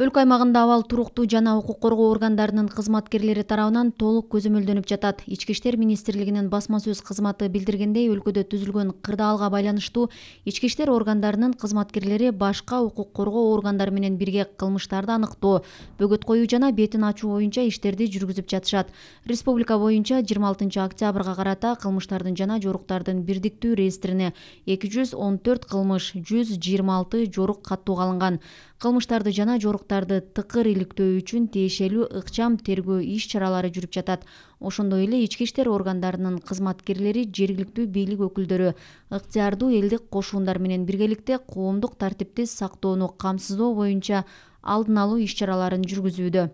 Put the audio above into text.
өлкө аймагында абал туруктуу жана укук коргоо органдарынын кызматкерлери тарабынан толук көзөмөлдөнүп жатат ички иштер министрлигинин басма сөз кызматы билдиргендей өлкөдө түзүлгөн кырдаалга байланыштуу ички иштер органдарынын кызматкерлери башка укук коргоо органдары менен бирге кылмыштарды аныктоо бөгөт коюу жана бетин ачуу боюнча иштерди жүргүзүп жатышат республика боюнча жыйырма алтынчы октябрга карата кылмыштардын жана жоруктардын бирдиктүү реестрине эки жүз он төрт кылмыш жүз жыйырма алты жорук каттоого алынган кылмыштарды жана жоруктарды тыкыр иликтөө үчүн тиешелүү ыкчам тергөө иш чаралары жүрүп жатат ошондой эле ички иштер органдарынын кызматкерлери жергиликтүү бийлик өкүлдөрү ыктыярдуу элдик кошуундар менен биргеликте коомдук тартипти сактоону камсыздоо боюнча алдын алуу иш чараларын жүргүзүүдө